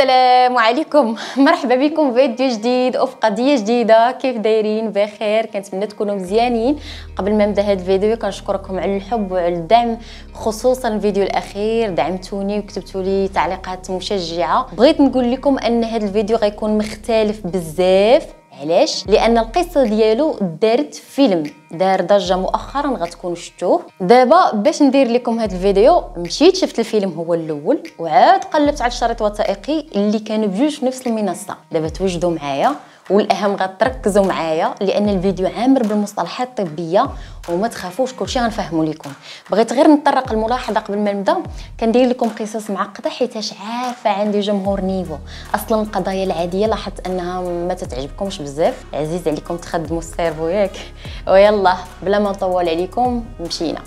السلام عليكم مرحبا بكم فيديو جديد وفي قضيه جديده كيف دايرين بخير كنتمنى تكونوا مزيانين قبل ما نبدا هذا الفيديو كنشكركم على الحب وعلى الدعم خصوصا الفيديو الاخير دعمتوني وكتبتوا لي تعليقات مشجعه بغيت نقول لكم ان هذا الفيديو غيكون مختلف بزاف علاش لان القصه ديالو دارت فيلم دار ضجه مؤخرا غتكونوا شفتوه دابا باش ندير لكم هذا الفيديو مشيت شفت الفيلم هو الاول وعاد قلبت على الشريط الوثائقي اللي كانوا بجوج في نفس المنصه دابا توجدوا معايا والاهم غتركزوا معايا لان الفيديو عامر بالمصطلحات الطبيه وما تخافوش كلشي غنفهمو لكم بغيت غير نطرق الملاحظه قبل ما نبدا كندير لكم قصص معقده حيتاش عارفه عندي جمهور نيفو اصلا القضايا العاديه لاحظت انها ما تتعجبكمش بزاف عزيز عليكم تخدموا السيرفو ياك ويلا بلا ما نطول عليكم مشينا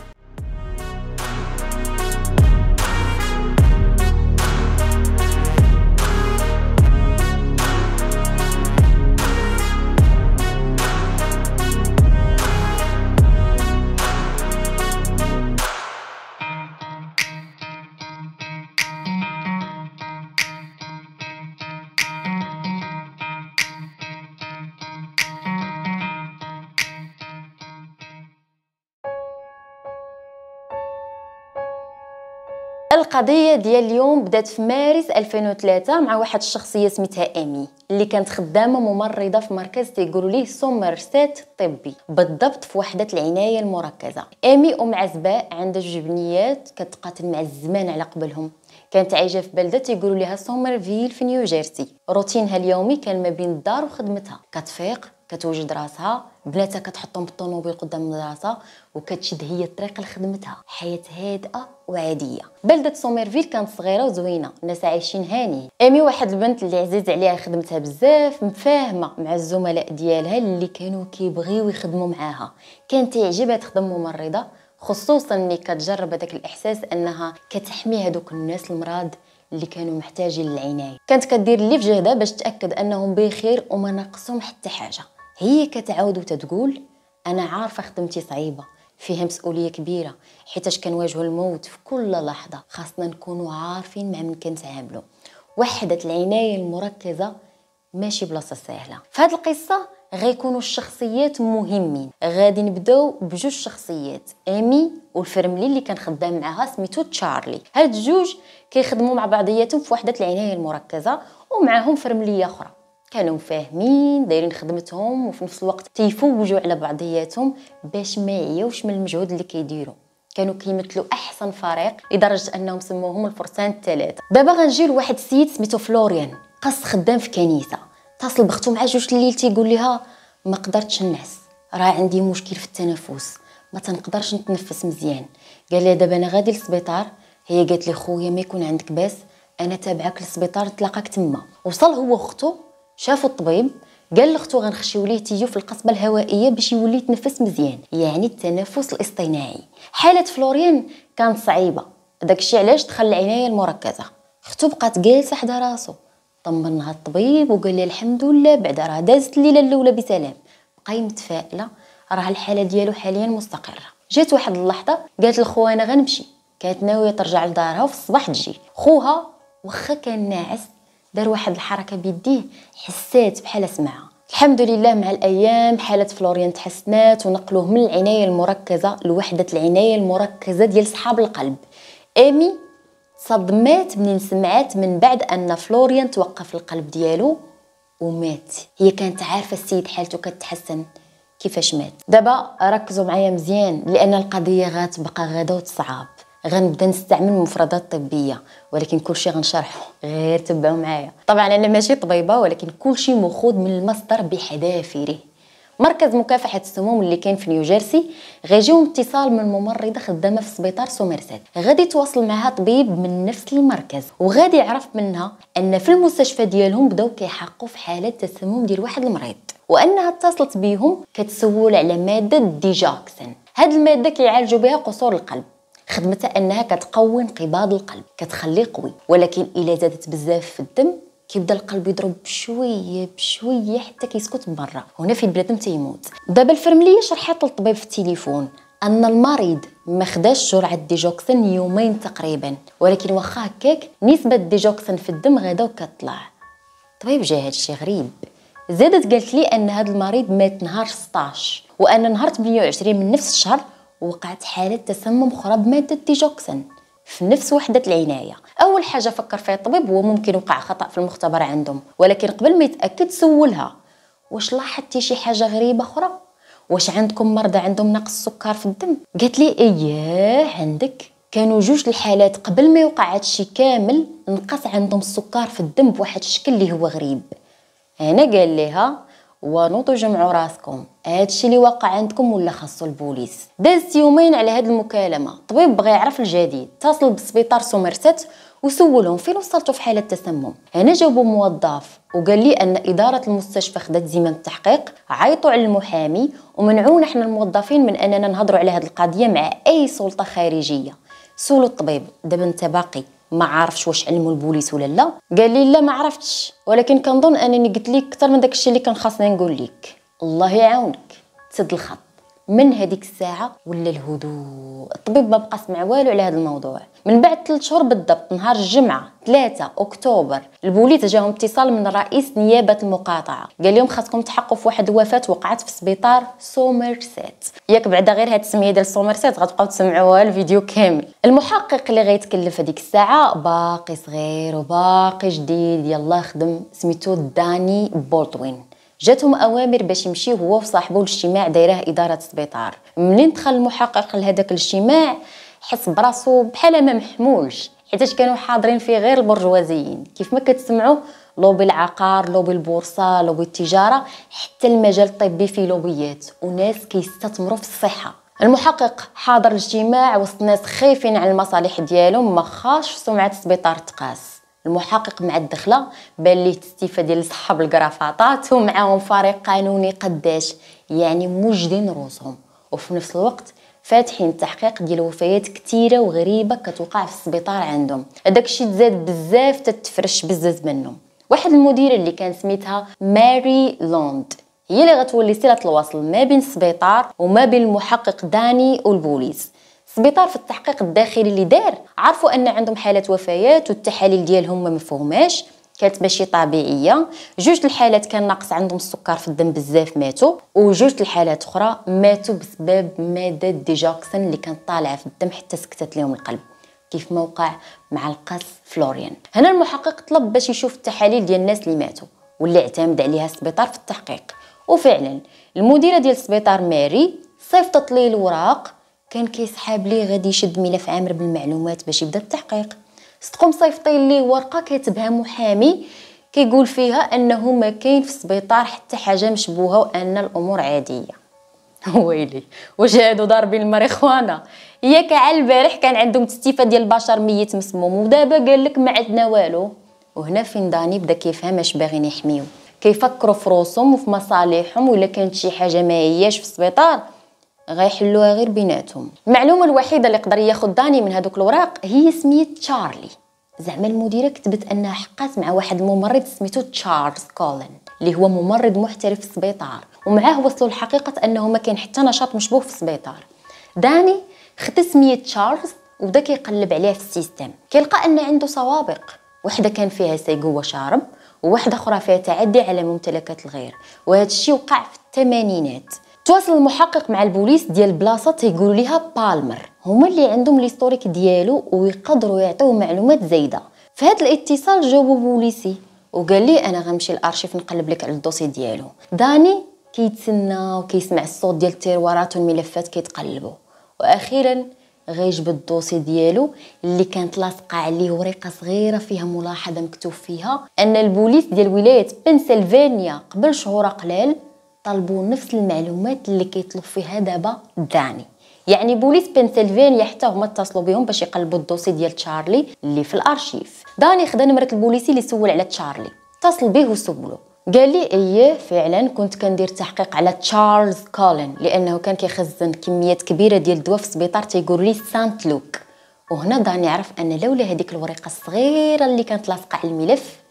القضيه ديال اليوم بدات في مارس 2003 مع واحد الشخصيه سميتها امي اللي كانت خدامه ممرضه في مركز تيقولوا ليه سومرسيت الطبي بالضبط في وحده العنايه المركزه امي ام عزباء عندها جوج بنيات كتقاتل مع الزمان على قبلهم كانت عايشه في بلده تيقولوا ليها سومرفيل في نيوجيرسي روتينها اليومي كان ما بين الدار وخدمتها كتفيق كتوجد راسها بناتها كتحطهم بالطوموبيل قدام المدرسه وكتشد هي الطريق لخدمتها حياه هادئه وعاديه بلده سوميرفيل كانت صغيره وزوينه الناس عايشين هاني امي واحد البنت اللي عزيز عليها خدمتها بزاف مفاهمه مع الزملاء ديالها اللي كانوا كيبغيو يخدموا معاها كانت تعجبها تخدم ممرضه خصوصا ملي كتجرب هذاك الاحساس انها كتحمي هذوك الناس المراض اللي كانوا محتاجين للعنايه كانت كدير اللي في جهدها باش تاكد انهم بخير وما ناقصهم حتى حاجه هي كتعاود وتتقول انا عارفه خدمتي صعيبه فيها مسؤوليه كبيره حيتاش كنواجهوا الموت في كل لحظه خاصنا نكونوا عارفين مع من كنتعاملوا وحده العنايه المركزه ماشي بلاصه سهله في هذه القصه غيكونوا الشخصيات مهمين غادي نبداو بجوج شخصيات امي والفرملي اللي كان خدام معاها سميتو تشارلي هاد الجوج كيخدموا مع بعضياتهم في وحده العنايه المركزه ومعاهم فرمليه اخرى كانوا فاهمين دايرين خدمتهم وفي نفس الوقت تيفوجوا على بعضياتهم باش ما يعيوش من المجهود اللي كيديروا كانوا كيمثلوا احسن فريق لدرجه انهم سموهم الفرسان الثلاثه دابا غنجي لواحد السيد سميتو فلوريان قص خدام في كنيسه تصل بختو مع جوج الليل تيقول لها ما قدرتش نعس راه عندي مشكل في التنفس ما تنقدرش نتنفس مزيان قال لها دابا انا غادي للسبيطار هي قالت لي خويا ما يكون عندك باس انا تابعك للسبيطار نتلاقاك تما وصل هو وختو شافوا الطبيب قال لاختو غنخشيو ليه تيو في القصبه الهوائيه باش يولي يتنفس مزيان يعني التنفس الاصطناعي حاله فلوريان كانت صعيبه داكشي علاش دخل العنايه المركزه اختو بقات جالسه حدا راسو طمنها الطبيب وقال لها الحمد لله بعدا راه دازت الليله الاولى بسلام بقاي متفائله راه الحاله ديالو حاليا مستقره جات واحد اللحظه قالت لخوها انا غنمشي كانت ناويه ترجع لدارها وفي الصباح تجي خوها واخا كان ناعس دار واحد الحركه بيديه حسات بحال سمعها الحمد لله مع الايام حاله فلوريان تحسنات ونقلوه من العنايه المركزه لوحده العنايه المركزه ديال صحاب القلب امي صدمات منين سمعات من بعد ان فلوريان توقف القلب ديالو ومات هي كانت عارفه السيد حالته كتحسن كيفاش مات دابا ركزوا معايا مزيان لان القضيه غتبقى غدا وتصعب غنبدا نستعمل مفردات طبيه ولكن كلشي غنشرحه غير تبعوا معايا طبعا انا ماشي طبيبه ولكن كلشي مخوض من المصدر بحذافيره مركز مكافحة السموم اللي كان في نيوجيرسي غيجيهم اتصال من ممرضة خدامة في سبيطار سومرسات غادي يتواصل معها طبيب من نفس المركز وغادي يعرف منها أن في المستشفى ديالهم بداو كيحقوا في حالة تسمم ديال واحد المريض وأنها اتصلت بيهم كتسول على مادة ديجاكسن هاد المادة كيعالجوا بها قصور القلب خدمتها انها كتقوي انقباض القلب كتخليه قوي ولكن الا زادت بزاف في الدم كيبدا القلب يضرب بشويه بشويه حتى كيسكت برا هنا فين البنادم تيموت دابا الفرمليه شرحت للطبيب في التليفون ان المريض ما خداش جرعه ديجوكسين يومين تقريبا ولكن واخا هكاك نسبه ديجوكسين في الدم غدا وكتطلع طبيب جا هادشي غريب زادت قالت لي ان هذا المريض مات نهار 16 وانا نهار 28 من نفس الشهر وقعت حالة تسمم خراب مادة تيجوكسن في نفس وحدة العناية أول حاجة فكر فيها الطبيب هو ممكن وقع خطأ في المختبر عندهم ولكن قبل ما يتأكد سولها واش لاحظتي شي حاجة غريبة أخرى واش عندكم مرضى عندهم نقص السكر في الدم قالت لي اييه عندك كانوا جوج الحالات قبل ما يوقع هادشي كامل نقص عندهم السكر في الدم بواحد الشكل اللي هو غريب هنا قال لها ونوضوا جمعوا راسكم هادشي اللي واقع عندكم ولا خاصو البوليس دازت يومين على هاد المكالمه طبيب بغى يعرف الجديد اتصل بالسبيطار سومرست وسولهم فين وصلتوا في حاله تسمم هنا جاوبوا موظف وقال لي ان اداره المستشفى خدات زمام التحقيق عيطوا على المحامي ومنعونا احنا الموظفين من اننا نهضروا على هاد القضيه مع اي سلطه خارجيه سولوا الطبيب دابا انت باقي ما عارفش واش علموا البوليس ولا لا قال لي لا ما عرفتش ولكن كنظن انني قلت لك اكثر من داك الشيء اللي كان خاصني نقول لك الله يعاونك تسد الخط من هذيك الساعه ولا الهدوء الطبيب ما بقى سمع والو على هذا الموضوع من بعد ثلاث شهور بالضبط نهار الجمعه 3 اكتوبر البوليس جاهم اتصال من رئيس نيابه المقاطعه قال لهم خاصكم تحققوا في واحد وفاه وقعت في سبيطار سومرسيت ياك بعدا غير هاد السميه ديال سومرسيت غتبقاو تسمعوها الفيديو كامل المحقق اللي غيتكلف هذيك الساعه باقي صغير وباقي جديد يلا خدم سميتو داني بولدوين جاتهم اوامر باش يمشي هو وصاحبو الاجتماع دايراه اداره السبيطار منين دخل المحقق لهذاك الاجتماع حس براسو بحال ما محمولش حيتاش كانوا حاضرين فيه غير البرجوازيين كيف ما كتسمعوا لوبي العقار لوبي البورصه لوبي التجاره حتى المجال الطبي فيه لوبيات وناس كيستثمروا في الصحه المحقق حاضر الاجتماع وسط ناس خايفين على المصالح ديالهم ما خاش سمعه السبيطار تقاس المحقق مع الدخله بان ليه تستيفه ديال صحاب الكرافاطات ومعاهم فريق قانوني قداش يعني موجدين روسهم وفي نفس الوقت فاتحين التحقيق ديال وفيات كثيره وغريبه كتوقع في السبيطار عندهم هذاك الشيء تزاد بزاف تتفرش بزاف منهم واحد المديره اللي كان سميتها ماري لوند هي اللي غتولي صله الوصل ما بين السبيطار وما بين المحقق داني والبوليس السبيطار في التحقيق الداخلي اللي دار عرفوا ان عندهم حالات وفيات والتحاليل ديالهم ما مفهوماش كانت ماشي طبيعيه جوج الحالات كان ناقص عندهم السكر في الدم بزاف ماتوا وجوج الحالات اخرى ماتوا بسبب مادة ديجاكسن اللي كانت طالعه في الدم حتى سكتت لهم القلب كيف ما وقع مع القس فلوريان هنا المحقق طلب باش يشوف التحاليل ديال الناس اللي ماتوا واللي اعتمد عليها السبيطار في التحقيق وفعلا المديره ديال السبيطار ماري صيفطت لي الوراق كان كيسحاب ليه غادي يشد ملف عامر بالمعلومات باش يبدا التحقيق صدقوا مصيفطين ليه ورقه كاتبها محامي كيقول فيها انه ما كاين في السبيطار حتى حاجه مشبوهه وان الامور عاديه ويلي واش هادو ضاربين الماريخوانا ياك على البارح كان عندهم تستيفه ديال البشر ميت مسموم ودابا قال لك ما عندنا والو وهنا فين داني بدا كيفهم اش باغين يحميو كيفكروا في روسهم وفي مصالحهم ولا كانت شي حاجه ما هياش في السبيطار غيحلوها غير بيناتهم المعلومه الوحيده اللي قدر ياخذ داني من هذوك الوراق هي سميه تشارلي زعما المديره كتبت انها حقات مع واحد الممرض سميتو تشارلز كولن اللي هو ممرض محترف في السبيطار ومعاه وصلوا لحقيقه انه ما كان حتى نشاط مشبوه في السبيطار داني خد سميه تشارلز وبدا كيقلب عليها في السيستم كيلقى ان عنده سوابق وحده كان فيها سيجو شارب وواحده اخرى فيها تعدي على ممتلكات الغير وهذا الشيء وقع في الثمانينات تواصل المحقق مع البوليس ديال بلاصه تيقولوا ليها بالمر هما اللي عندهم ليستوريك ديالو ويقدروا يعطيو معلومات زايده في هذا الاتصال جاوبو بوليسي وقال لي انا غنمشي للارشيف نقلب لك على الدوسي ديالو داني كيتسنى وكيسمع الصوت ديال التيروارات والملفات كيتقلبوا واخيرا غيجبد الدوسي ديالو اللي كانت لاصقه عليه ورقه صغيره فيها ملاحظه مكتوب فيها ان البوليس ديال ولايه بنسلفانيا قبل شهور قلال طلبوا نفس المعلومات اللي كيطلب فيها دابا داني يعني بوليس بنسلفانيا حتى هما اتصلوا بهم باش يقلبوا الدوسي ديال تشارلي اللي في الارشيف داني خدا نمره البوليسي اللي سول على تشارلي اتصل به وسولو قال لي ايه فعلا كنت كندير تحقيق على تشارلز كولين لانه كان كيخزن كميات كبيره ديال الدواء في السبيطار تيقول لي سانت لوك وهنا داني عرف ان لولا هذيك الورقه الصغيره اللي كانت لاصقه على الملف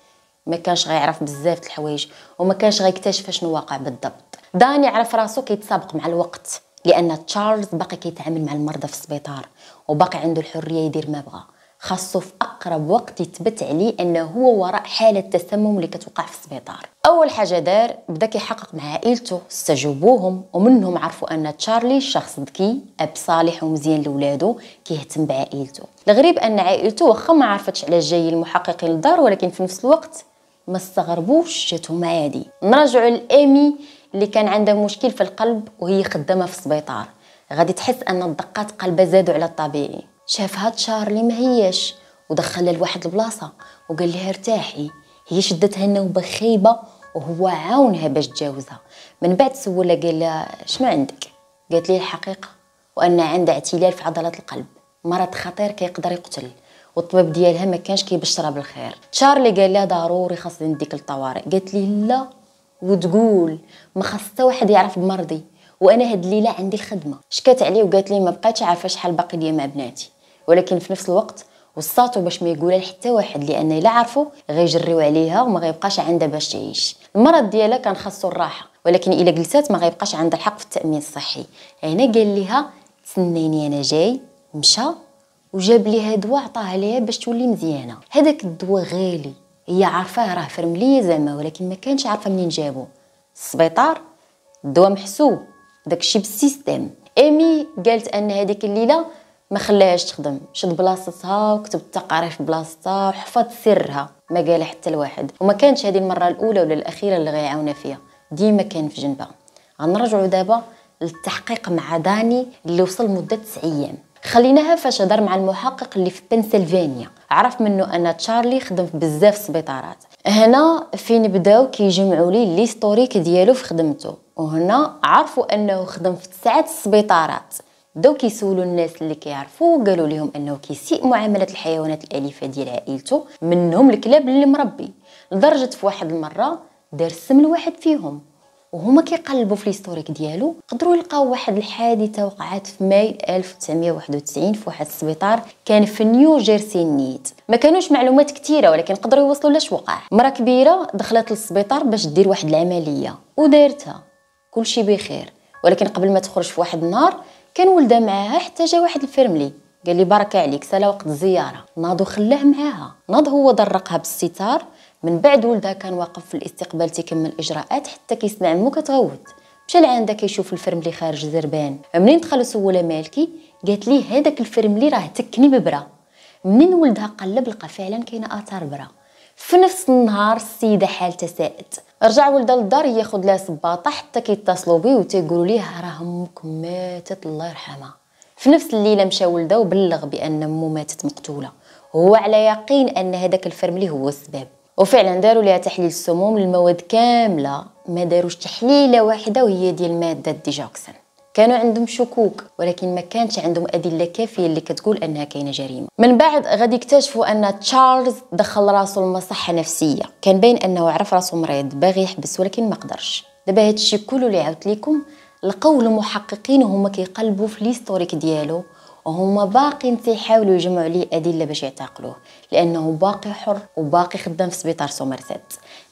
ما كانش غيعرف بزاف الحوايج وما كانش غيكتشف شنو واقع بالضبط داني عرف راسو كيتسابق مع الوقت لان تشارلز باقي كيتعامل مع المرضى في السبيطار وباقي عنده الحريه يدير ما بغى خاصو في اقرب وقت يثبت عليه انه هو وراء حاله تسمم اللي كتوقع في السبيطار اول حاجه دار بدا كيحقق مع عائلته استجوبوهم ومنهم عرفوا ان تشارلي شخص ذكي اب صالح ومزيان لولادو كيهتم بعائلته الغريب ان عائلته واخا ما عرفتش على جاي المحققين للدار ولكن في نفس الوقت ما استغربوش جاتهم عادي نرجعوا لامي اللي كان عندها مشكل في القلب وهي خدامه في السبيطار غادي تحس ان الدقات قلبها زادوا على الطبيعي شافها تشارلي ما هيش ودخلها لواحد البلاصه وقال لها ارتاحي هي شدتها النوبه خايبه وهو عاونها باش تجاوزها من بعد سولها قال لها شنو عندك قالت لي الحقيقه وان عندها اعتلال في عضلات القلب مرض خطير كيقدر يقتل والطبيب ديالها ما كانش كيبشرها بالخير تشارلي قال لها ضروري خاصني نديك للطوارئ قالت لي لا وتقول ما خاص حتى واحد يعرف بمرضي وانا هاد الليله عندي الخدمه شكات عليه وقالت لي ما بقيتش عارفه شحال باقي ليا مع بناتي ولكن في نفس الوقت وصاتو باش ما يقولها لحتى واحد لان الا عرفو غيجريو عليها وما غيبقاش عندها باش تعيش المرض ديالها كان خاصو الراحه ولكن الا جلسات ما غيبقاش عندها الحق في التامين الصحي هنا قال ليها تسنيني انا جاي مشى وجاب ليها دواء عطاها ليها باش تولي مزيانه هذاك الدواء غالي هي عارفاه راه فرمليه زعما ولكن ما كانش عارفه منين جابو السبيطار الدواء محسوب داكشي بالسيستم امي قالت ان هذيك الليله ما خلاهاش تخدم شد بلاصتها وكتب التقارير في بلاصتها وحفظ سرها ما قال حتى لواحد وما كانتش هذه المره الاولى ولا الاخيره اللي غيعاونا فيها ديما كان في جنبها غنرجعوا دابا للتحقيق مع داني اللي وصل مده 9 ايام خليناها فاش هضر مع المحقق اللي في بنسلفانيا عرف منه ان تشارلي خدم في بزاف سبيطارات هنا فين بداو كيجمعوا لي ليستوريك ديالو في خدمته وهنا عرفوا انه خدم في تسعه سبيطارات بداو كيسولوا الناس اللي كيعرفوا قالوا لهم انه كيسيء معامله الحيوانات الاليفه ديال عائلته منهم الكلاب اللي مربي لدرجه في واحد المره دار السم لواحد فيهم وهما كيقلبوا في الهيستوريك ديالو قدروا يلقاو واحد الحادثه وقعات في ماي 1991 في واحد السبيطار كان في نيو جيرسي نيت ما كانوش معلومات كثيره ولكن قدروا يوصلوا لاش وقع مره كبيره دخلت للسبيطار باش دير واحد العمليه ودارتها كلشي بخير ولكن قبل ما تخرج في واحد النهار كان ولدها معاها حتى جا واحد الفرملي قال لي بارك عليك سالا وقت الزياره ناض خلاه معاها ناض هو درقها بالستار من بعد ولدها كان واقف في الاستقبال تيكمل الاجراءات حتى كيسمع امو كتغوت مشى لعندها كيشوف الفرم اللي خارج زربان منين دخل سولها مالكي قالت ليه هذاك الفرم اللي راه تكني ببرا منين ولدها قلب لقى فعلا كاينه اثار برا في نفس النهار السيده حالتها ساءت رجع ولدها للدار ياخذ لها صباطه حتى كيتصلوا بيه وتيقولوا ليه راه امك ماتت الله يرحمها في نفس الليله مشى ولدها وبلغ بان امه ماتت مقتوله هو على يقين ان هذاك الفرم اللي هو السبب وفعلا داروا ليها تحليل السموم للمواد كامله ما داروش تحليله واحده وهي ديال ماده الديجوكسين كانوا عندهم شكوك ولكن ما كانش عندهم ادله كافيه اللي كتقول انها كاينه جريمه من بعد غادي يكتشفوا ان تشارلز دخل راسو لمصحه نفسيه كان باين انه عرف راسو مريض باغي يحبس ولكن ما قدرش دابا هادشي كله اللي عاودت لكم لقاو المحققين وهما كيقلبوا في ليستوريك ديالو وهما باقيين تيحاولوا يجمعوا ليه ادله باش يعتقلوه لانه باقي حر وباقي خدام في سبيطار سومرسيت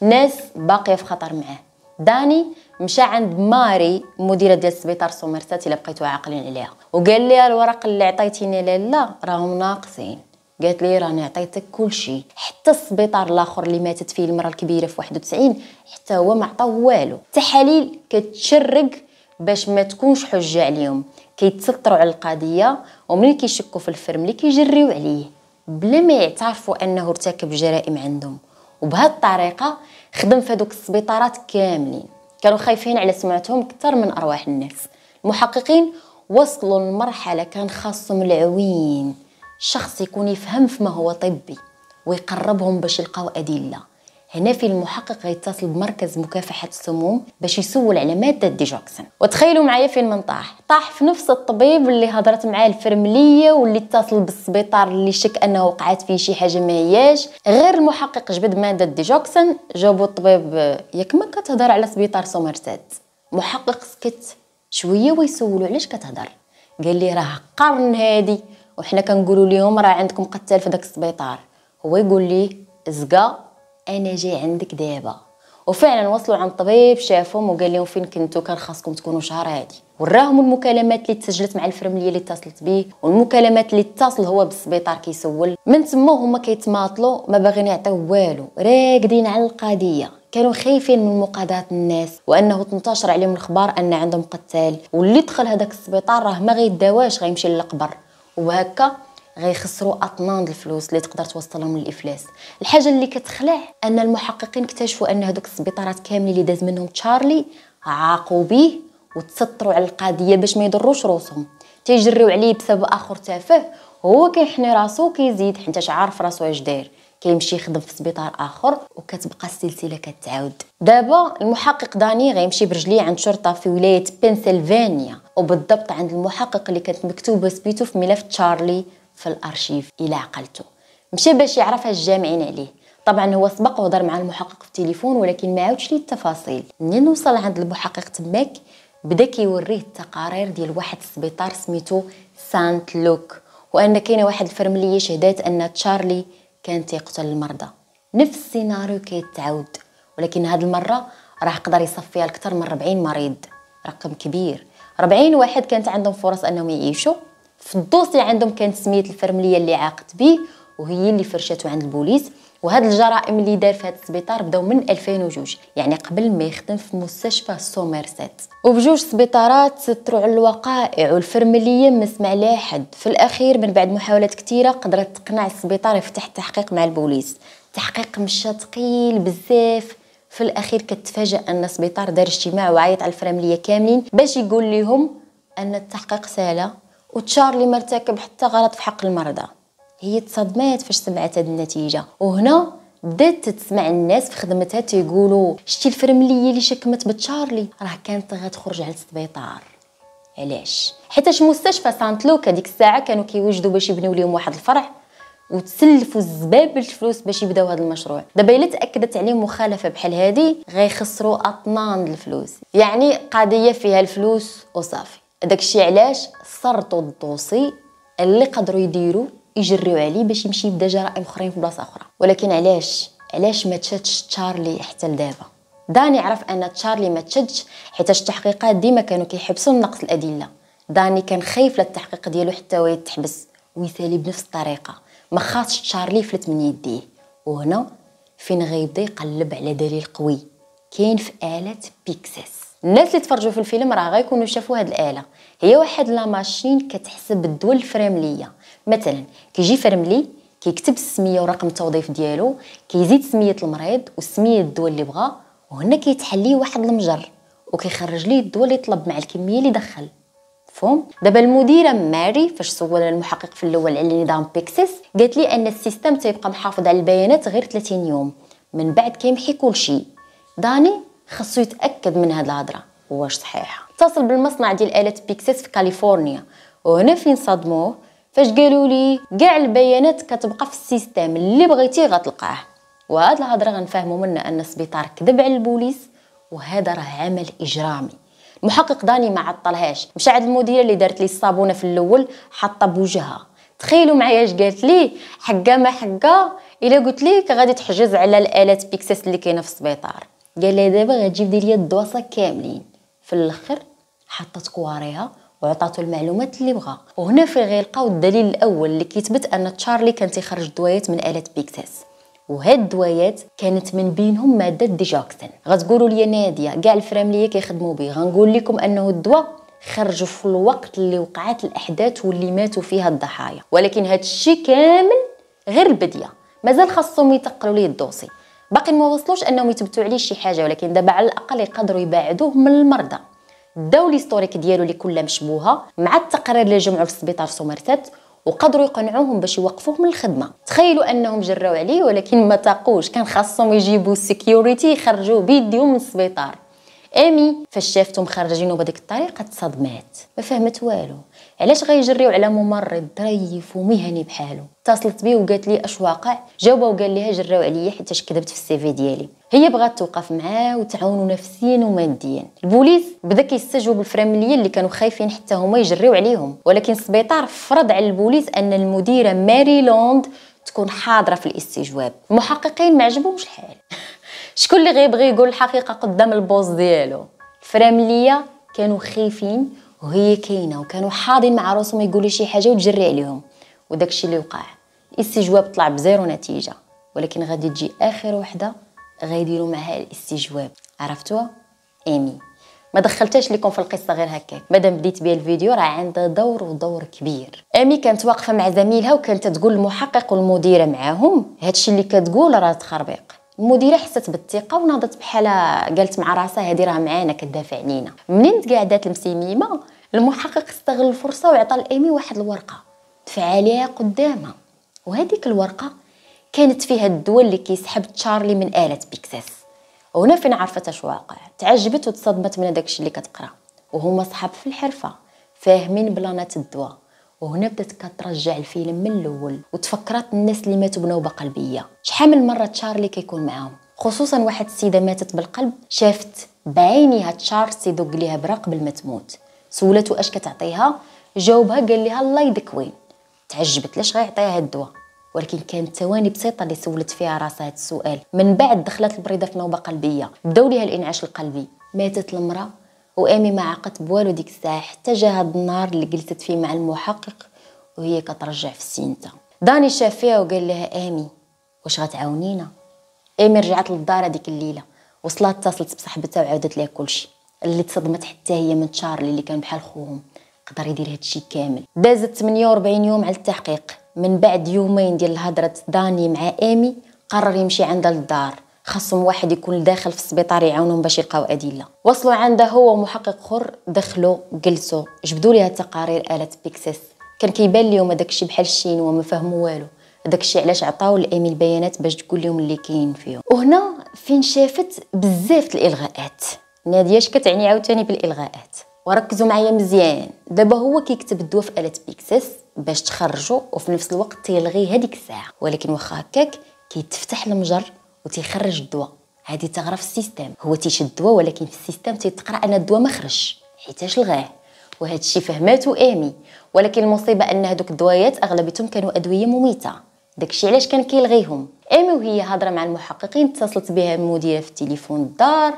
ناس باقيه في خطر معاه داني مشى عند ماري مديره ديال سبيطار سومرسيت الا بقيتو عاقلين عليها وقال لها الورق اللي عطيتيني لالا راهم ناقصين قالت لي راني عطيتك كل شيء حتى السبيطار الاخر اللي ماتت فيه المراه الكبيره في 91 حتى هو ما عطاه والو التحاليل كتشرق باش ما تكونش حجه عليهم كيتسطروا على القضيه وملي كيشكوا في الفرم اللي كيجريو عليه بلا ما يعترفوا انه ارتكب جرائم عندهم وبهذه الطريقه خدم في هذوك السبيطارات كاملين كانوا خايفين على سمعتهم اكثر من ارواح الناس المحققين وصلوا لمرحله كان خاصهم العوين شخص يكون يفهم فيما هو طبي ويقربهم باش يلقاو ادله هنا في المحقق غيتصل بمركز مكافحه السموم باش يسول على ماده ديجوكسن وتخيلوا معايا فين من طاح طاح في نفس الطبيب اللي هضرت معاه الفرمليه واللي اتصل بالسبيطار اللي شك انه وقعت فيه شي حاجه ما هياش غير المحقق جبد ماده ديجوكسن جابوا الطبيب ياك ما كتهضر على سبيطار سومرسات محقق سكت شويه ويسولو علاش كتهضر قال لي راه قرن هادي وحنا كنقولوا لهم راه عندكم قتال في داك السبيطار هو يقول لي زقا انا جاي عندك دابا وفعلا وصلوا عند طبيب شافهم وقال لهم فين كنتو كان خاصكم تكونوا شهر هادي وراهم المكالمات اللي تسجلت مع الفرمليه اللي اتصلت به والمكالمات اللي اتصل هو بالسبيطار كيسول من تما هما كيتماطلوا ما باغيين يعطيو والو راقدين على القضيه كانوا خايفين من مقاضاة الناس وانه تنتشر عليهم الاخبار ان عندهم قتال واللي دخل هذاك السبيطار راه ما غيداواش غيمشي للقبر وهكا غيخسروا اطنان الفلوس اللي تقدر توصلهم للافلاس الحاجه اللي كتخلع ان المحققين اكتشفوا ان هذوك السبيطارات كاملين اللي داز منهم تشارلي عاقوا به وتسطروا على القضيه باش ما يضروش روسهم تيجريو عليه بسبب اخر تافه هو كيحني راسو وكيزيد حيت عارف راسو اش داير كيمشي يخدم في سبيطار اخر وكتبقى السلسله كتعاود دابا المحقق داني غيمشي برجليه عند شرطه في ولايه بنسلفانيا وبالضبط عند المحقق اللي كانت مكتوبه سبيتو في ملف تشارلي في الارشيف الى عقلته مشى باش يعرف الجامعين عليه طبعا هو سبق وهضر مع المحقق في التليفون ولكن ما عاودش ليه التفاصيل منين وصل عند المحقق تماك بدا كيوريه التقارير ديال واحد السبيطار سميتو سانت لوك وان كاينه واحد الفرمليه شهدات ان تشارلي كان تيقتل المرضى نفس السيناريو كيتعاود ولكن هاد المره راه قدر يصفيها اكثر من 40 مريض رقم كبير 40 واحد كانت عندهم فرص انهم يعيشوا في الدوسي عندهم كانت سميت الفرمليه اللي عاقت به وهي اللي فرشته عند البوليس وهاد الجرائم اللي دار في هاد السبيطار بداو من 2002 يعني قبل ما يخدم في مستشفى سوميرسيت وبجوج سبيطارات ستروا على الوقائع والفرمليه ما سمع لها حد في الاخير من بعد محاولات كثيره قدرت تقنع السبيطار يفتح التحقيق مع البوليس تحقيق مشى ثقيل بزاف في الاخير كتفاجئ ان السبيطار دار اجتماع وعيط على الفرمليه كاملين باش يقول لهم ان التحقيق سهله وتشارلي مرتكب حتى غلط في حق المرضى هي تصدمات فاش سمعت هذه النتيجه وهنا بدات تسمع الناس في خدمتها تيقولوا شتي الفرمليه اللي شكمت بتشارلي راه كانت غتخرج على السبيطار علاش حيتاش مستشفى سانت لوكا ديك الساعه كانوا كيوجدوا باش يبنيو لهم واحد الفرع وتسلفوا الزباب الفلوس باش يبداو هذا المشروع دابا الا تاكدت عليهم مخالفه بحال هذه غيخسروا اطنان الفلوس يعني قضيه فيها الفلوس وصافي داكشي علاش صرتو الدوسي اللي قدروا يديروا يجريو عليه باش يمشي يبدا جرائم اخرين في بلاصه اخرى ولكن علاش علاش ما تشدش تشارلي حتى لدابا داني عرف ان تشارلي ما تشدش حيت التحقيقات ديما كانوا كيحبسوا نقص الادله داني كان خايف للتحقيق ديالو حتى هو يتحبس ويسالي بنفس الطريقه ما خاصش تشارلي يفلت من يديه وهنا فين غيبدا يقلب على دليل قوي كاين في آلة بيكسس الناس اللي تفرجوا في الفيلم راه غيكونوا شافوا هاد الاله هي واحد لا ماشين كتحسب الدول الفريمليه مثلا كيجي فرملي كيكتب السميه ورقم التوظيف ديالو كيزيد سميه المريض وسميه الدول اللي بغا وهنا كيتحل ليه واحد المجر وكيخرج ليه الدول اللي طلب مع الكميه اللي دخل مفهوم دابا المديره ماري فاش سول المحقق في الاول على نظام بيكسس قالت لي ان السيستم تيبقى محافظ على البيانات غير 30 يوم من بعد كيمحي كلشي داني خاصو يتاكد من هاد الهضره واش صحيحه اتصل بالمصنع ديال الات بيكسس في كاليفورنيا وهنا فين صدموه فاش قالوا لي كاع البيانات كتبقى في السيستم اللي بغيتي غتلقاه وهاد الهضره غنفهموا منا ان السبيطار كذب على البوليس وهذا راه عمل اجرامي المحقق داني ما عطلهاش مشى عند المديره اللي دارت لي الصابونه في الاول حاطه بوجهها تخيلوا معايا اش قالت لي حقه ما حقه الا قلت لك غادي تحجز على الالات بيكسس اللي كاينه في السبيطار قال لها دابا غتجيب دير ليا الدواسه كاملين في الاخر حطت كواريها وعطاتو المعلومات اللي بغا وهنا غير لقاو الدليل الاول اللي كيثبت ان تشارلي كان تيخرج دوايات من اله بيكتاس وهاد الدوايات كانت من بينهم ماده ديجاكسن غتقولوا لي ناديه كاع الفرامليه كيخدموا به غنقول لكم انه الدواء خرجوا في الوقت اللي وقعت الاحداث واللي ماتوا فيها الضحايا ولكن هاد الشيء كامل غير البديه مازال خاصهم يتقلوا ليه الدوسي باقي ما وصلوش انهم يثبتوا عليه شي حاجه ولكن دابا على الاقل يقدروا يباعدوه من المرضى داو ليستوريك ديالو اللي كلها مشبوهه مع التقارير اللي جمعوا في السبيطار في سومرسات وقدروا يقنعوهم باش يوقفوه من الخدمه تخيلوا انهم جراو عليه ولكن ما تاقوش كان خاصهم يجيبوا السكيورتي يخرجوه بيديهم من السبيطار امي فاش شافتهم خارجين بهذيك الطريقه تصدمات ما فهمت والو علاش غيجريو على ممرض ظريف ومهني بحالو اتصلت بيه وقالت لي اش واقع جاوبها وقال ليها جراو عليا حيتاش كذبت في السيفي ديالي هي بغات توقف معاه وتعاونو نفسيا وماديا البوليس بدا كيستجوب الفرامليه اللي كانوا خايفين حتى هما يجريو عليهم ولكن السبيطار فرض على البوليس ان المديره ماري لوند تكون حاضره في الاستجواب المحققين ما عجبهمش الحال شكون اللي غيبغي يقول الحقيقه قدام البوس ديالو الفرامليه كانوا خايفين وهي كاينه وكانوا حاضين مع راسهم يقولوا شي حاجه وتجري عليهم وداكشي اللي وقع الاستجواب طلع بزيرو نتيجه ولكن غادي تجي اخر وحده غيديروا معها الاستجواب عرفتوها ايمي ما دخلتهاش لكم في القصه غير هكاك مادام بديت بها الفيديو راه عندها دور ودور كبير امي كانت واقفه مع زميلها وكانت تقول المحقق والمديره معاهم هادشي اللي كتقول راه تخربيق المديره حست بالثقه وناضت بحالها قالت مع راسها هادي راه معانا كدافع علينا منين تقعدات المسيميمه المحقق استغل الفرصه وعطى لايمي واحد الورقه دفع عليها قدامها وهذيك الورقه كانت فيها الدواء اللي كيسحب تشارلي من اله بيكساس وهنا فين عرفت اش واقع تعجبت وتصدمت من داكشي اللي كتقرا وهما صحاب في الحرفه فاهمين بلانات الدواء وهنا بدات كترجع الفيلم من الاول وتفكرات الناس اللي ماتوا بنوبه قلبيه شحال من مره تشارلي كيكون معاهم خصوصا واحد السيده ماتت بالقلب شافت بعينيها تشارلز يدق ليها برا قبل ما تموت سولته اش كتعطيها جاوبها قال لها الله يدك وين تعجبت ليش غيعطيها هاد الدواء ولكن كانت ثواني بسيطه اللي سولت فيها راسها هاد السؤال من بعد دخلت البريده في نوبه قلبيه بداو ليها الانعاش القلبي ماتت المراه وامي ما عاقت بوالو ديك الساعه حتى جا هاد النهار اللي جلست فيه مع المحقق وهي كترجع في سينتا داني شاف فيها وقال لها امي واش غتعاونينا امي رجعت للدار هذيك الليله وصلات اتصلت بصاحبتها وعاودت لها كلشي اللي تصدمت حتى هي من تشارلي اللي كان بحال خوهم قدر يدير هادشي كامل دازت 48 يوم على التحقيق من بعد يومين ديال الهضرة داني مع ايمي قرر يمشي عندها للدار خاصهم واحد يكون داخل في السبيطار يعاونهم باش يلقاو ادله وصلوا عنده هو ومحقق اخر دخلوا جلسوا جبدوا ليها تقارير اله بيكسس كان كيبان لهم هذاك الشيء بحال الشين وما فهموا والو داك الشيء علاش عطاو لامي البيانات باش تقول لهم اللي كاين فيهم وهنا فين شافت بزاف الالغاءات نادياش كتعني عاوتاني بالالغاءات وركزوا معايا مزيان دابا هو كيكتب الدواء في اله بيكسس باش تخرجو وفي نفس الوقت تيلغي هذيك الساعه ولكن واخا هكاك كيتفتح المجر وتيخرج الدواء هذه ثغره في السيستم هو تيشد الدواء ولكن في السيستم تيتقرا ان الدواء ما خرجش حيتاش لغاه وهذا الشيء فهماتو امي ولكن المصيبه ان هذوك الدوايات اغلبيتهم كانوا ادويه مميته داكشي علاش كان كيلغيهم امي وهي هضره مع المحققين اتصلت بها المديره في التليفون الدار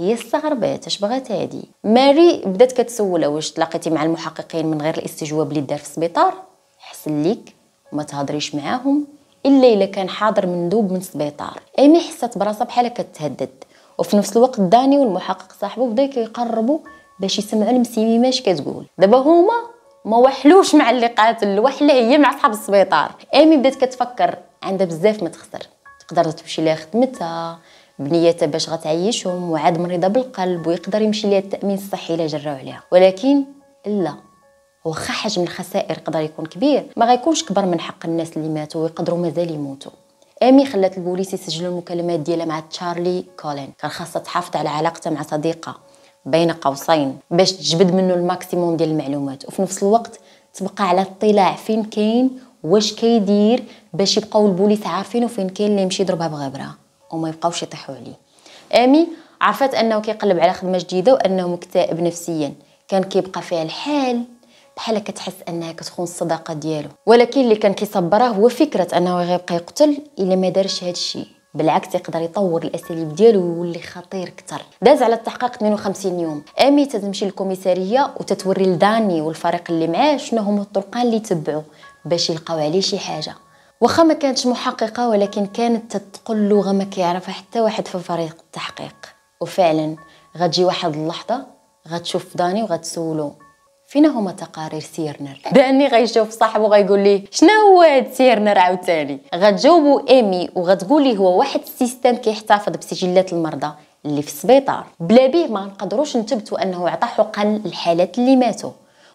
هي استغربت اش بغات هادي ماري بدات كتسولها واش تلاقيتي مع المحققين من غير الاستجواب اللي دار في السبيطار حسن ليك ما تهضريش معاهم الا الا كان حاضر مندوب من السبيطار ايمي حست براسها بحال كتهدد وفي نفس الوقت داني والمحقق صاحبه بداو كيقربوا باش يسمعوا المسيمي اش كتقول دابا هما ما وحلوش مع اللي قاتل وحله هي مع صحاب السبيطار ايمي بدات كتفكر عندها بزاف ما تخسر تقدر تمشي لها خدمتها بنيه باش غتعيشهم وعاد مريضه بالقلب ويقدر يمشي ليها التامين الصحي الا جراو عليها ولكن لا واخا حجم الخسائر قدر يكون كبير ما غيكونش كبر من حق الناس اللي ماتوا ويقدروا مازال يموتوا امي خلات البوليس يسجل المكالمات ديالها مع تشارلي كولين كان خاصها تحافظ على علاقتها مع صديقه بين قوسين باش تجبد منه الماكسيموم ديال المعلومات وفي نفس الوقت تبقى على اطلاع فين كاين واش كيدير باش يبقاو البوليس عارفينو فين كاين اللي يمشي يضربها بغبره وما يبقاوش يطيحوا عليه امي عرفت انه كيقلب على خدمه جديده وانه مكتئب نفسيا كان كيبقى فيها الحال بحال كتحس انها كتخون الصداقه ديالو ولكن اللي كان كيصبره هو فكره انه غيبقى يقتل الا ما دارش هذا الشيء بالعكس يقدر يطور الاساليب ديالو ويولي خطير اكثر داز على التحقيق 52 يوم امي تتمشي للكوميساريه وتتوري لداني والفريق اللي معاه شنو هما الطرقان اللي تبعوا باش يلقاو عليه شي حاجه واخا ما كانتش محققة ولكن كانت تتقل لغة ما كيعرفها حتى واحد في فريق التحقيق وفعلا غتجي واحد اللحظة غتشوف داني وغتسولو فين هما تقارير سيرنر داني غيشوف صاحبو غيقول ليه شنو هو هاد سيرنر عاوتاني غتجاوبو ايمي وغتقول ليه هو واحد السيستم كيحتفظ بسجلات المرضى اللي في السبيطار بلا بيه ما نقدروش نثبتوا انه عطى حقن الحالات اللي ماتوا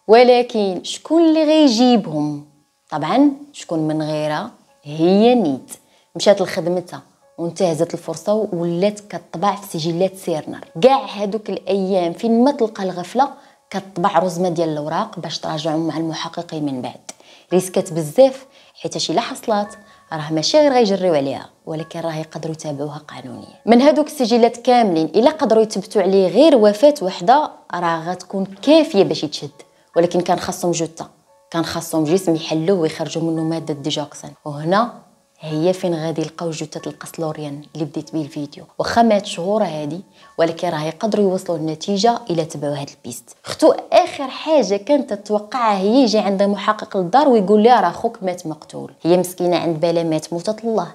ولكن شكون اللي غيجيبهم طبعا شكون من غيرها هي نيت مشات لخدمتها وانتهزت الفرصه ولات كطبع في سجلات سيرنر كاع هادوك الايام فين ما تلقى الغفله كطبع رزمه ديال الاوراق باش تراجعوا مع المحققين من بعد ريسكات بزاف حيت الا حصلات راه ماشي غير غيجريو عليها ولكن راه يقدروا يتابعوها قانونيا من هادوك السجلات كاملين الا قدروا يثبتوا عليه غير وفاه وحده راه غتكون كافيه باش يتشد ولكن كان خاصهم جثه كان خاصهم جسم يحلوه ويخرجوا منه ماده ديجوكسن وهنا هي فين غادي يلقاو جثث القسلوريان اللي بديت به الفيديو واخا مات شهور هادي ولكن راه يقدروا يوصلوا للنتيجه الا تبعوا هاد البيست اختو اخر حاجه كانت تتوقعها هي يجي عند محقق للدار ويقول لها راه خوك مات مقتول هي مسكينه عند بالها مات موتة الله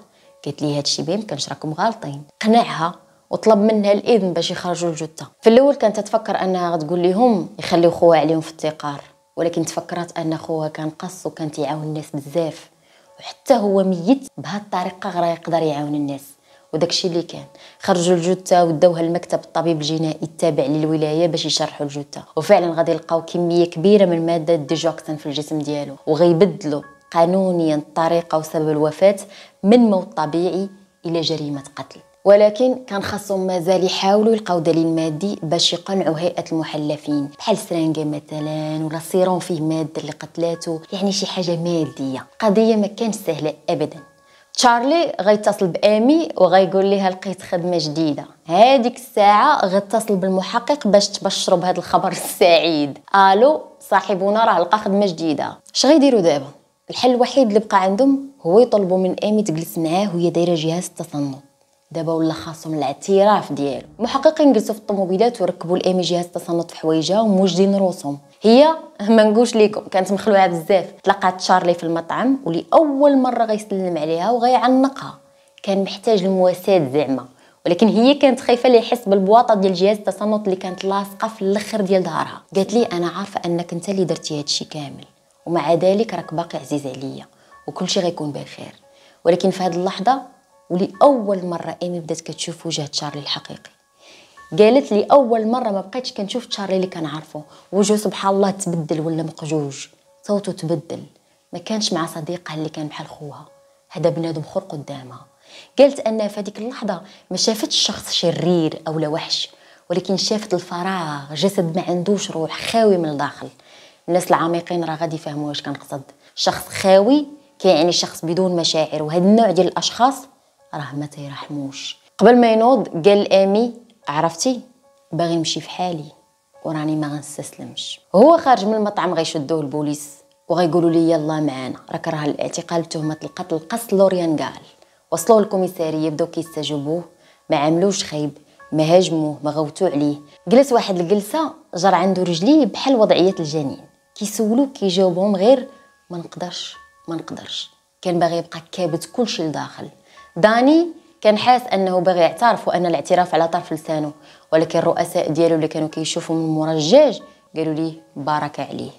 قالت لي هادشي ما كانش راكم غالطين قنعها وطلب منها الاذن باش يخرجوا الجثه في الاول كانت تفكر انها غتقول لهم يخليو خوها عليهم في التقار ولكن تفكرت ان خوها كان قص وكان تيعاون الناس بزاف وحتى هو ميت بهاد الطريقه غير يقدر يعاون الناس وداكشي اللي كان خرجوا الجثه وداوها لمكتب الطبيب الجنائي التابع للولايه باش يشرحوا الجثه وفعلا غادي يلقاو كميه كبيره من ماده ديجوكسين في الجسم ديالو وغيبدلوا قانونيا الطريقه وسبب الوفاه من موت طبيعي الى جريمه قتل ولكن كان خاصهم مازال يحاولوا يلقاو دليل مادي باش يقنعوا هيئه المحلفين بحال سرانكه مثلا ولا سيرون فيه ماده اللي قتلاته يعني شي حاجه ماديه قضيه ما كانش سهله ابدا تشارلي غيتصل بامي وغيقول لها لقيت خدمه جديده هذيك الساعه غيتصل بالمحقق باش تبشروا بهذا الخبر السعيد الو صاحبنا راه لقى خدمه جديده اش غيديروا دابا الحل الوحيد اللي بقى عندهم هو يطلبوا من امي تجلس معاه وهي دايره جهاز التصنت دابا ولا خاصهم الاعتراف ديالو محققين جلسوا في الطوموبيلات وركبوا الامي جهاز التصنت في حوايجها وموجدين روسهم هي ما نقولش لكم كانت مخلوعه بزاف تلاقات شارلي في المطعم ولاول مره غيسلم عليها وغيعنقها كان محتاج المواساة زعما ولكن هي كانت خايفه اللي يحس بالبواطه ديال جهاز التصنت اللي كانت لاصقه في الاخر ديال ظهرها قالت لي انا عارفه انك انت اللي درتي هادشي كامل ومع ذلك راك باقي عزيز عليا وكلشي غيكون بخير ولكن في هذه اللحظه ولاول مره ايمي بدات كتشوف وجه تشارلي الحقيقي قالت لي اول مره ما بقيتش كنشوف تشارلي اللي كنعرفه وجهه سبحان الله تبدل ولا مقجوج صوته تبدل ما كانش مع صديقها اللي كان بحال خوها هذا بنادم خر قدامها قالت انها في هذيك اللحظه ما شافتش شخص شرير او لا وحش ولكن شافت الفراغ جسد ما عندوش روح خاوي من الداخل الناس العميقين راه غادي يفهموا واش كنقصد شخص خاوي كيعني شخص بدون مشاعر وهذا النوع ديال الاشخاص راه ما تيرحموش قبل ما ينوض قال امي عرفتي باغي نمشي في حالي وراني ما غنستسلمش هو خارج من المطعم غيشدوه البوليس وغيقولوا لي يلا معانا راك راه الاعتقال بتهمه القتل قص لوريان قال وصلوه الكوميساريه بداو كيستجوبوه ما عملوش خايب ما هاجموه ما غوتو عليه جلس واحد الجلسه جر عنده رجليه بحال وضعيه الجنين كيسولو كيجاوبهم غير ما نقدرش ما نقدرش كان باغي يبقى كابت كلشي لداخل داني كان حاس انه باغي يعترف وان الاعتراف على طرف لسانه ولكن الرؤساء ديالو اللي كانوا كيشوفوا من مورا قالوا ليه بارك عليه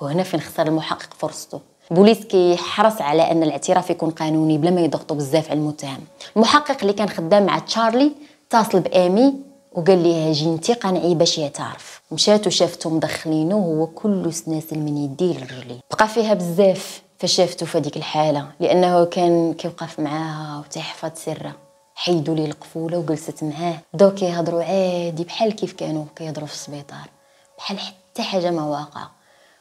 وهنا فين خسر المحقق فرصته بوليس كيحرص على ان الاعتراف يكون قانوني بلا ما يضغطوا بزاف على المتهم المحقق اللي كان خدام مع تشارلي اتصل بامي وقال ليها جي انت قنعي باش يعترف مشات وشافته مدخلينه وهو كله سناسل من يديه لرجليه بقى فيها بزاف فشافته في هذيك الحاله لانه كان كيوقف معاها وتيحفظ سره حيدوا لي القفوله وجلست معاه بداو كيهضروا عادي بحال كيف كانوا كيهضروا في السبيطار بحال حتى حاجه ما واقع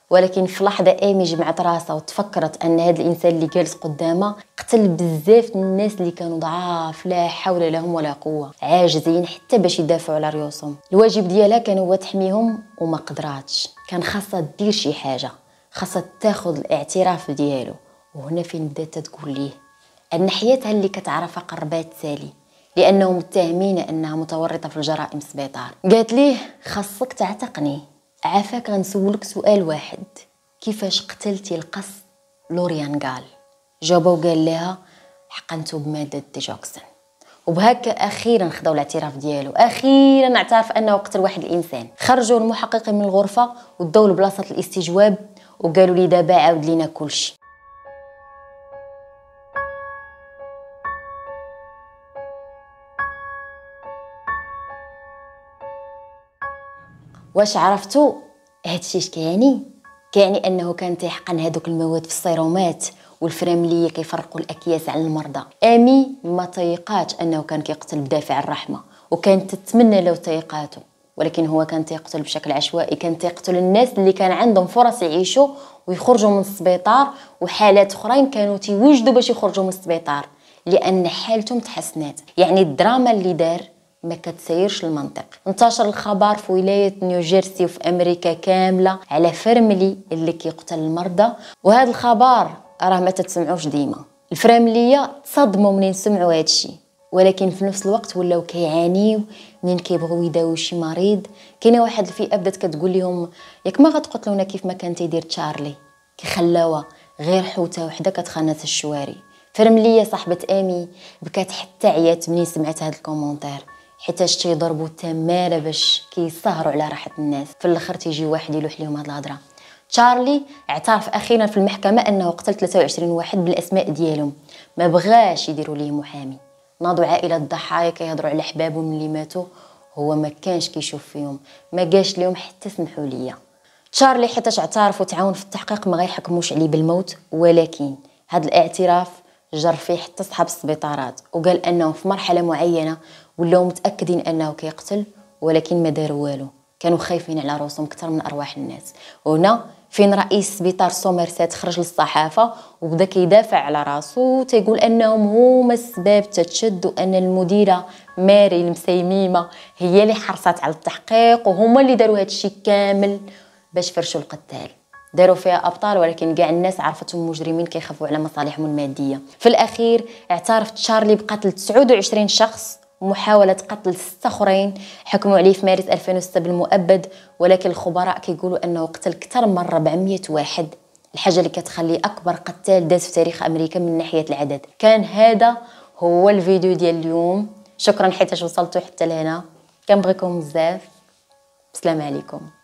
ولكن في لحظه امي جمعت راسها وتفكرت ان هذا الانسان اللي جالس قدامها قتل بزاف الناس اللي كانوا ضعاف لا حول لهم ولا قوه عاجزين حتى باش يدافعوا على ريوسهم الواجب ديالها كان هو تحميهم وما قدراتش كان خاصها دير شي حاجه خاصها تاخذ الاعتراف ديالو وهنا فين بدات تقول ليه ان حياتها اللي كتعرفها قربات سالي لانهم متهمين انها متورطه في الجرائم سبيطار قالت ليه خاصك تعتقني عافاك غنسولك سؤال واحد كيفاش قتلتي القص لوريان قال جابه وقال لها حقنته بماده ديجوكسن وبهكا اخيرا خداو الاعتراف ديالو اخيرا اعترف انه قتل واحد الانسان خرجوا المحققين من الغرفه وداو لبلاصه الاستجواب وقالوا لي دابا عاود لينا كلشي واش عرفتوا هادشي اش كيعني كيعني انه كان تيحقن هادوك المواد في السيرومات والفريملية كيفرقوا الاكياس على المرضى امي ما تيقاتش انه كان كيقتل بدافع الرحمه وكانت تتمنى لو تيقاتو ولكن هو كان تيقتل بشكل عشوائي كان تيقتل الناس اللي كان عندهم فرص يعيشوا ويخرجوا من السبيطار وحالات اخرين كانوا تيوجدوا باش يخرجوا من السبيطار لان حالتهم تحسنات يعني الدراما اللي دار ما كتسيرش المنطق انتشر الخبر في ولايه نيوجيرسي وفي امريكا كامله على فرملي اللي كيقتل المرضى وهذا الخبر راه ما تتسمعوش ديما الفرامليه تصدموا منين سمعوا هذا الشيء ولكن في نفس الوقت ولاو كيعانيو منين كيبغيو يداويو شي مريض كاينه واحد الفئه بدات كتقول لهم ياك ما غتقتلونا كيف ما كان تيدير تشارلي كيخلاوها غير حوته وحده كتخانات الشواري فرمليه صاحبه امي بكات حتى عيات منين سمعت هاد الكومونتير حيتاش تيضربوا تماره باش كيسهروا على راحه الناس في الاخر تيجي واحد يلوح لهم هاد الهضره تشارلي اعترف اخيرا في المحكمه انه قتل 23 واحد بالاسماء ديالهم ما بغاش يديروا ليه محامي ناضوا عائله الضحايا كيهضروا على حبابهم اللي ماتوا هو ما كانش كيشوف فيهم ما جاش ليهم حتى سمحوا ليا تشارلي حيتاش اعترف وتعاون في التحقيق ما غيحكموش عليه بالموت ولكن هذا الاعتراف جر فيه حتى صحاب السبيطارات وقال انه في مرحله معينه ولاو متاكدين انه كيقتل ولكن ما داروا والو كانوا خايفين على راسهم اكثر من ارواح الناس وهنا فين رئيس سبيطار سومرسات خرج للصحافه وبدا كيدافع على راسو تيقول انهم هما السباب تتشد وان المديره ماري المسيميمه هي اللي حرصت على التحقيق وهما اللي داروا هادشي كامل باش فرشوا القتال داروا فيها ابطال ولكن كاع الناس عرفتهم مجرمين كيخافوا على مصالحهم الماديه في الاخير اعترف تشارلي بقتل 29 شخص محاولة قتل ستة أخرين حكموا عليه في مارس 2006 بالمؤبد ولكن الخبراء كيقولوا أنه قتل أكثر من 400 واحد الحاجة اللي كتخلي أكبر قتال داز في تاريخ أمريكا من ناحية العدد كان هذا هو الفيديو ديال اليوم شكرا حيتاش وصلتوا حتى لهنا كنبغيكم بزاف السلام عليكم